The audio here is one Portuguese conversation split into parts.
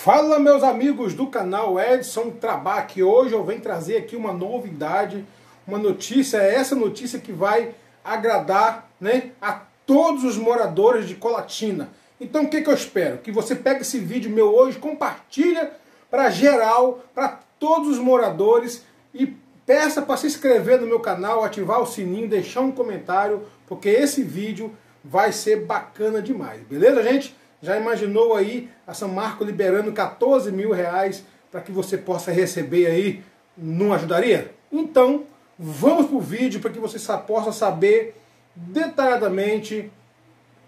Fala meus amigos do canal Edson Trabac, hoje eu venho trazer aqui uma novidade, uma notícia, É essa notícia que vai agradar né, a todos os moradores de Colatina. Então o que, que eu espero? Que você pegue esse vídeo meu hoje, compartilha para geral, para todos os moradores e peça para se inscrever no meu canal, ativar o sininho, deixar um comentário, porque esse vídeo vai ser bacana demais, beleza gente? Já imaginou aí a São Marco liberando 14 mil reais para que você possa receber aí? Não ajudaria? Então, vamos para o vídeo para que você possa saber detalhadamente.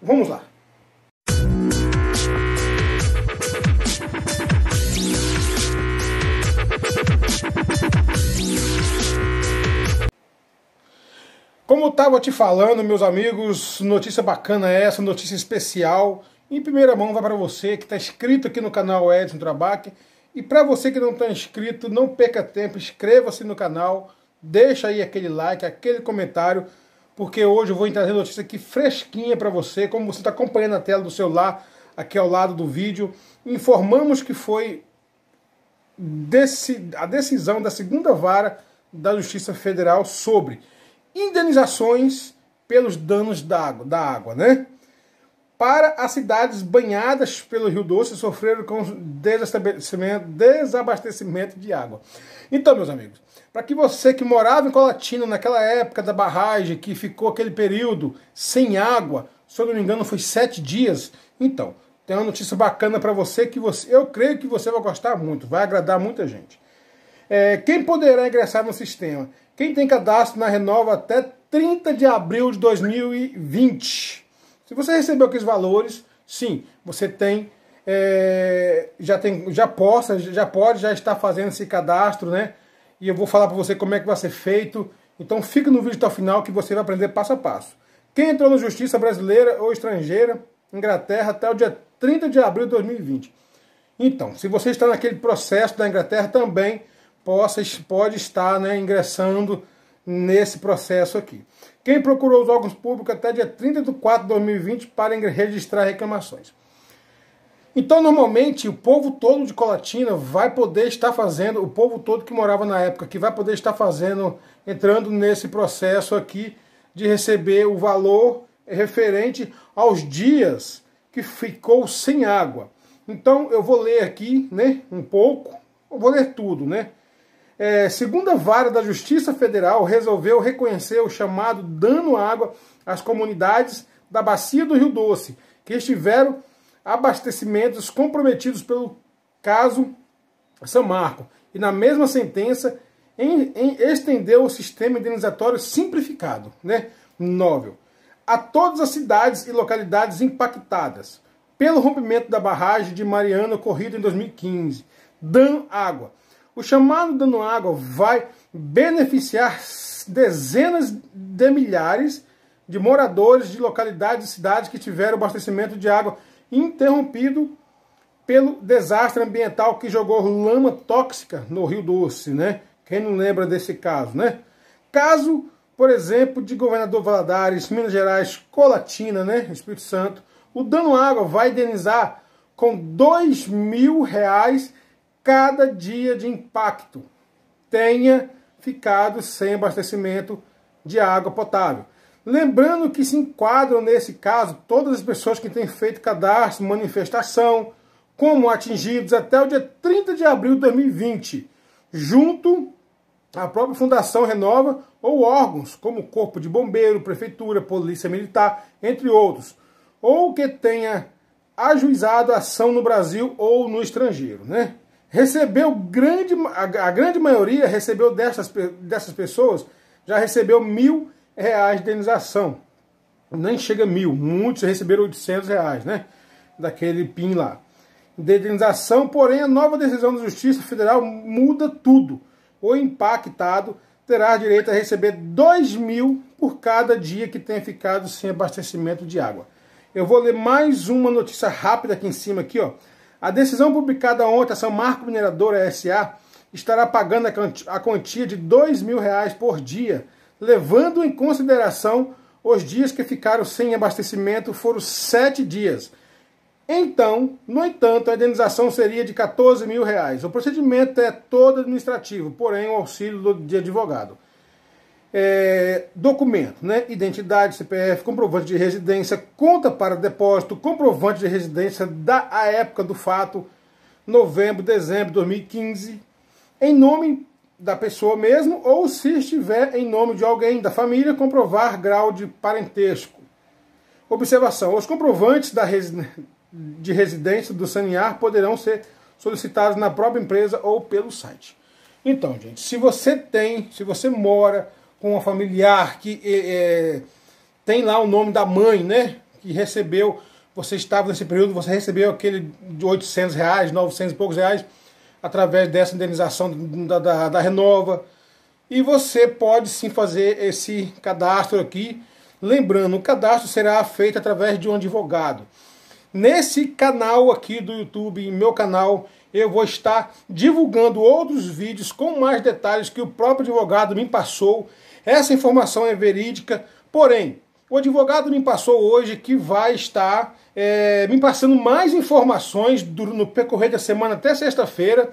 Vamos lá! Como eu estava te falando, meus amigos, notícia bacana é essa, notícia especial em primeira mão vai para você que está inscrito aqui no canal Edson Trabac. E para você que não está inscrito, não perca tempo, inscreva-se no canal, deixa aí aquele like, aquele comentário, porque hoje eu vou trazer notícia aqui fresquinha para você, como você está acompanhando a tela do celular, aqui ao lado do vídeo. Informamos que foi a decisão da segunda vara da Justiça Federal sobre indenizações pelos danos da água, da água né? para as cidades banhadas pelo Rio Doce sofreram com desabastecimento de água. Então, meus amigos, para que você que morava em Colatina naquela época da barragem, que ficou aquele período sem água, se eu não me engano foi sete dias, então, tem uma notícia bacana para você que você, eu creio que você vai gostar muito, vai agradar muita gente. É, quem poderá ingressar no sistema? Quem tem cadastro na Renova até 30 de abril de 2020. Se você recebeu aqueles valores, sim, você tem, é, já tem, já possa, já pode, já está fazendo esse cadastro, né? E eu vou falar para você como é que vai ser feito. Então fica no vídeo até o final que você vai aprender passo a passo. Quem entrou na justiça brasileira ou estrangeira, Inglaterra, até o dia 30 de abril de 2020. Então, se você está naquele processo da Inglaterra, também possa, pode estar né, ingressando nesse processo aqui. Quem procurou os órgãos públicos até dia 30 de 4 de 2020 para registrar reclamações. Então, normalmente, o povo todo de Colatina vai poder estar fazendo, o povo todo que morava na época, que vai poder estar fazendo, entrando nesse processo aqui de receber o valor referente aos dias que ficou sem água. Então, eu vou ler aqui, né, um pouco, eu vou ler tudo, né? É, segunda Vara da Justiça Federal resolveu reconhecer o chamado dano à água às comunidades da Bacia do Rio Doce, que estiveram abastecimentos comprometidos pelo caso São Marco. E na mesma sentença, em, em, estendeu o sistema indenizatório simplificado, né? Novel, a todas as cidades e localidades impactadas pelo rompimento da barragem de Mariana ocorrido em 2015. Dan água o chamado dando água vai beneficiar dezenas de milhares de moradores de localidades e cidades que tiveram abastecimento de água interrompido pelo desastre ambiental que jogou lama tóxica no Rio Doce, né? Quem não lembra desse caso, né? Caso, por exemplo, de governador Valadares, Minas Gerais, Colatina, né? Espírito Santo, o dano à água vai indenizar com dois mil reais cada dia de impacto tenha ficado sem abastecimento de água potável. Lembrando que se enquadram nesse caso todas as pessoas que têm feito cadastro, manifestação, como atingidos até o dia 30 de abril de 2020, junto à própria Fundação Renova ou órgãos como Corpo de Bombeiro, Prefeitura, Polícia Militar, entre outros, ou que tenha ajuizado ação no Brasil ou no estrangeiro, né? recebeu grande, a, grande maioria recebeu dessas, dessas pessoas, já recebeu mil reais de indenização. Nem chega a mil, muitos receberam 800 reais, né? Daquele PIN lá. De indenização, porém, a nova decisão da Justiça Federal muda tudo. O impactado terá direito a receber dois mil por cada dia que tenha ficado sem abastecimento de água. Eu vou ler mais uma notícia rápida aqui em cima, aqui, ó a decisão publicada ontem, a São Marco Mineradora SA, estará pagando a quantia de R$ reais por dia, levando em consideração os dias que ficaram sem abastecimento, foram sete dias. Então, no entanto, a indenização seria de R$ mil. Reais. O procedimento é todo administrativo, porém o auxílio de advogado é, documento, né? Identidade, CPF, comprovante de residência, conta para depósito, comprovante de residência da a época do fato, novembro, dezembro de 2015, em nome da pessoa mesmo ou se estiver em nome de alguém da família, comprovar grau de parentesco. Observação: os comprovantes da resi de residência do Saniar poderão ser solicitados na própria empresa ou pelo site. Então, gente, se você tem, se você mora com uma familiar que é, é, tem lá o nome da mãe, né? Que recebeu, você estava nesse período, você recebeu aquele de 800 reais, 900 e poucos reais, através dessa indenização da, da, da Renova. E você pode sim fazer esse cadastro aqui. Lembrando, o cadastro será feito através de um advogado. Nesse canal aqui do YouTube, em meu canal, eu vou estar divulgando outros vídeos com mais detalhes que o próprio advogado me passou essa informação é verídica, porém, o advogado me passou hoje que vai estar é, me passando mais informações no percorrer da semana até sexta-feira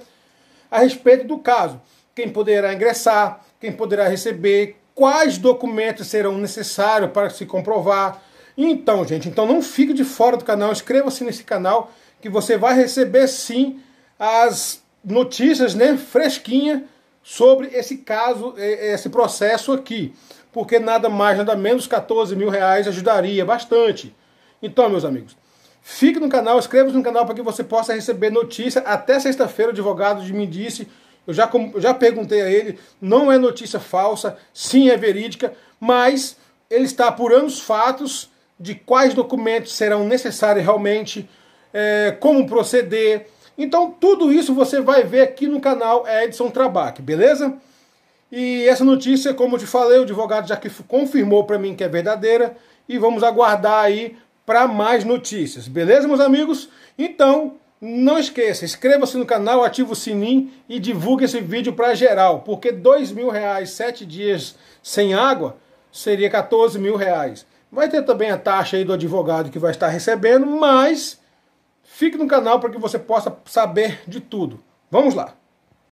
a respeito do caso. Quem poderá ingressar, quem poderá receber, quais documentos serão necessários para se comprovar. Então, gente, então não fique de fora do canal, inscreva-se nesse canal que você vai receber sim as notícias, né, fresquinha sobre esse caso, esse processo aqui, porque nada mais, nada menos 14 mil reais ajudaria bastante. Então, meus amigos, fique no canal, inscreva-se no canal para que você possa receber notícia. Até sexta-feira, o advogado me disse, eu já, eu já perguntei a ele, não é notícia falsa, sim é verídica, mas ele está apurando os fatos de quais documentos serão necessários realmente, é, como proceder então tudo isso você vai ver aqui no canal Edson Trabac, beleza? E essa notícia, como eu te falei, o advogado já que confirmou para mim que é verdadeira e vamos aguardar aí para mais notícias, beleza, meus amigos? Então, não esqueça, inscreva-se no canal, ative o sininho e divulgue esse vídeo para geral, porque dois mil reais sete dias sem água seria 14 mil reais. Vai ter também a taxa aí do advogado que vai estar recebendo, mas Fique no canal para que você possa saber de tudo. Vamos lá!